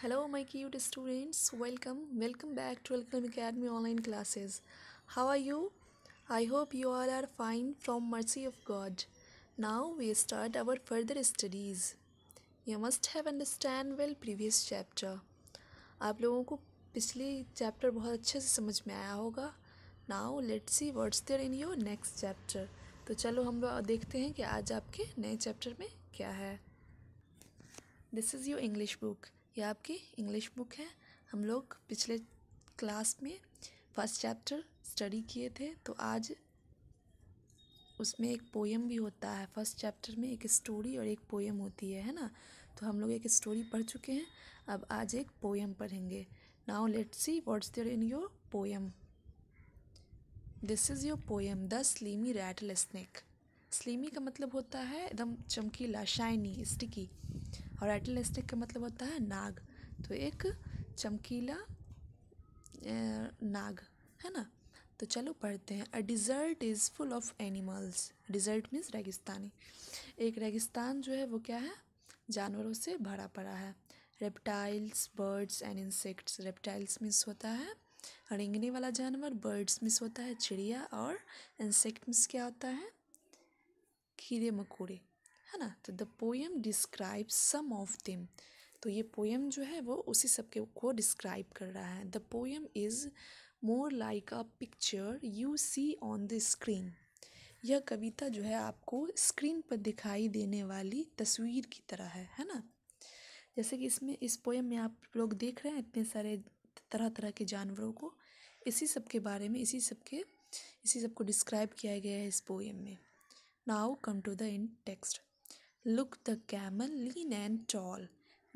hello my cute students welcome welcome back to welcome academy online classes how are you I hope you are are fine from mercy of God now we start our further studies you must have understand well previous chapter आप लोगों को पिछले chapter बहुत अच्छे से समझ में आया होगा now let see words there in your next chapter तो चलो हम देखते हैं कि आज आपके नए चैप्टर में क्या है this is your English book ये आपकी इंग्लिश बुक है हम लोग पिछले क्लास में फर्स्ट चैप्टर स्टडी किए थे तो आज उसमें एक पोएम भी होता है फर्स्ट चैप्टर में एक स्टोरी और एक पोएम होती है है ना तो हम लोग एक स्टोरी पढ़ चुके हैं अब आज एक पोएम पढ़ेंगे now let's see what's there in your poem this is your poem the slimy rattlesnake slimy का मतलब होता है एकदम चमकीला शाइनी स्टिकी और एटल स्टिक का मतलब होता है नाग तो एक चमकीला नाग है ना तो चलो पढ़ते हैं a desert is full of animals desert means रेगिस्तानी एक रेगिस्तान जो है वो क्या है जानवरों से भरा पड़ा है reptiles birds and insects reptiles means होता है रिंगने वाला जानवर बर्ड्स मिस होता है चिड़िया और इंसेक्ट मिस क्या होता है कीड़े मकोड़े है ना तो the poem describe some of them तो ये पोएम जो है वो उसी सब के को डिस्क्राइब कर रहा है the poem is more like a picture you see on the screen यह कविता जो है आपको स्क्रीन पर दिखाई देने वाली तस्वीर की तरह है है ना जैसे कि इसमें इस पोएम में आप लोग देख रहे हैं इतने सारे तरह तरह के जानवरों को इसी सब के बारे में इसी सब के इसी सब को डिस्क्राइब किया गया है इस पोएम में now come to the in text look the camel lean and tall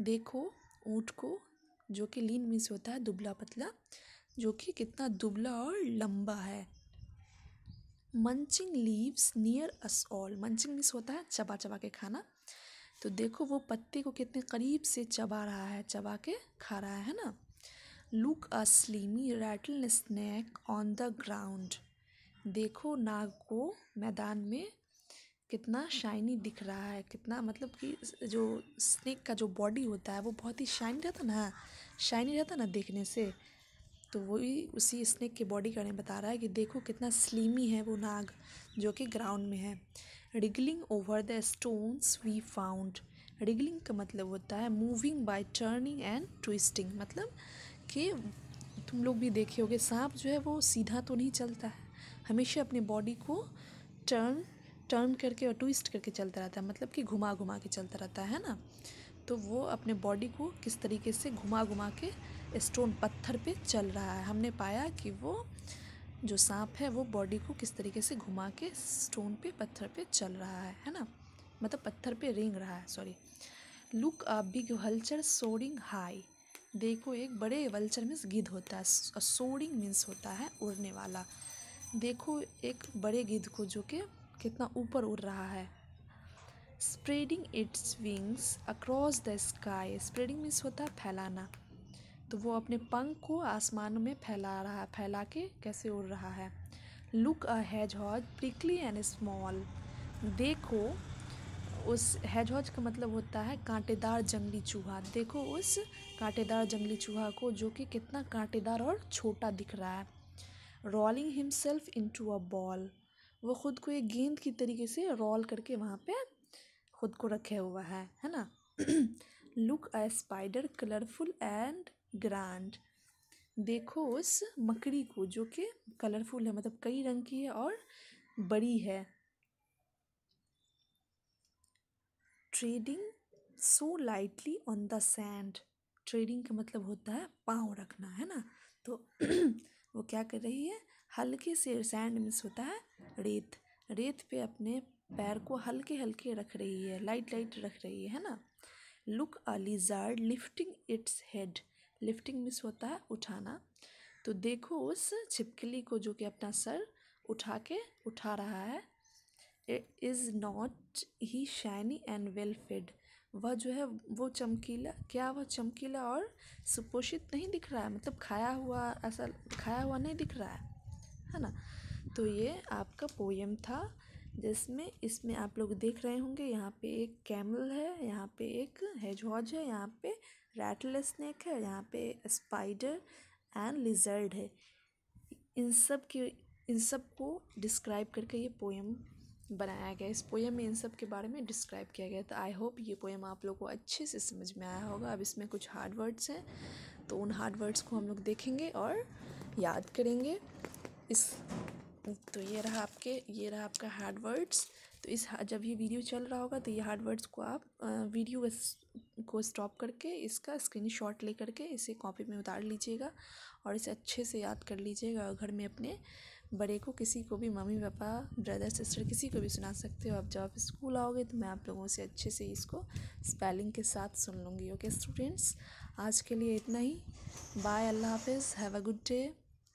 देखो ऊँट को जो कि लीन मीन्स होता है दुबला पतला जो कि कितना दुबला और लंबा है munching leaves near us all munching means होता है चबा चबा के खाना तो देखो वो पत्ते को कितने करीब से चबा रहा है चबा के खा रहा है ना look a slimy rattlesnake on the ground देखो नाग को मैदान में कितना शाइनी दिख रहा है कितना मतलब कि जो स्नेक का जो बॉडी होता है वो बहुत ही शाइनी रहता ना शाइनी रहता ना देखने से तो वही उसी स्नेक के बॉडी का बता रहा है कि देखो कितना स्लीमी है वो नाग जो कि ग्राउंड में है wriggling over the stones we found wriggling का मतलब होता है moving by turning and twisting मतलब कि तुम लोग भी देखे होगे सांप जो है वो सीधा तो नहीं चलता है हमेशा अपने बॉडी को टर्न टर्न करके और ट्विस्ट करके चलता रहता है मतलब कि घुमा घुमा के चलता रहता है ना तो वो अपने बॉडी को किस तरीके से घुमा घुमा के स्टोन पत्थर पे चल रहा है हमने पाया कि वो जो सांप है वो बॉडी को किस तरीके से घुमा के स्टोन पे पत्थर पे चल रहा है है ना मतलब पत्थर पे रेंग रहा है sorry look a big vulture soaring high देखो एक बड़े वल्चर मीन्स गिद्ध होता है सोरिंग मीन्स होता है उड़ने वाला देखो एक बड़े गिद्ध को जो कि कितना ऊपर उड़ रहा है spreading its wings across the sky spreading means होता है फैलाना तो वो अपने पंख को आसमान में फैला रहा है फैला के कैसे उड़ रहा है लुक अ हैज हॉज प्रिकली एंड स्मॉल देखो उस हैज हॉज का मतलब होता है कांटेदार जंगली चूहा देखो उस कांटेदार जंगली चूहा को जो कि कितना कांटेदार और छोटा दिख रहा है rolling himself into a ball वो खुद को एक गेंद की तरीके से रोल करके वहाँ पे खुद को रखे हुआ है है ना look a spider colourful and grand देखो उस मकड़ी को जो कि कलरफुल है मतलब कई रंग की है और बड़ी है treading so lightly on the sand treading का मतलब होता है पाँव रखना है ना तो वो क्या कर रही है हल्के से सैंड मिस होता है रेत रेत पे अपने पैर को हल्के हल्के रख रही है लाइट लाइट रख रही है ना look a lizard lifting its head lifting मिस होता है उठाना तो देखो उस छिपकली को जो कि अपना सर उठा के उठा रहा है is not he shiny and well fed वह जो है वो चमकीला क्या वह चमकीला और सुपोषित नहीं दिख रहा है मतलब खाया हुआ ऐसा खाया हुआ नहीं दिख रहा है है ना तो ये आपका पोएम था जिसमें इसमें आप लोग देख रहे होंगे यहाँ पे एक कैमल है यहाँ पे एक हेजहॉज है यहाँ पे रैटल स्नैक है यहाँ पे स्पाइडर एंड लिजर्ड है इन सब के इन सब को डिस्क्राइब करके ये पोएम बनाया गया इस पोएम में इन सब के बारे में डिस्क्राइब किया गया तो आई होप ये पोएम आप लोग को अच्छे से समझ में आया होगा अब इसमें कुछ हार्ड वर्ड्स हैं तो उन हार्ड वर्ड्स को हम लोग देखेंगे और याद करेंगे इस तो ये रहा आपके ये रहा आपका हार्ड वर्ड्स तो इस जब ये वीडियो चल रहा होगा तो ये हार्ड वर्ड्स को आप वीडियो को स्टॉप करके इसका स्क्रीनशॉट ले करके इसे कॉपी में उतार लीजिएगा और इसे अच्छे से याद कर लीजिएगा और घर में अपने बड़े को किसी को भी मम्मी पापा ब्रदर सिस्टर किसी को भी सुना सकते हो अब जब आप स्कूल आओगे तो मैं आप लोगों से अच्छे से इसको स्पेलिंग के साथ सुन लूँगी ओके स्टूडेंट्स आज के लिए इतना ही बाय अल्लाह हाफिज़ हैव अ गुड डे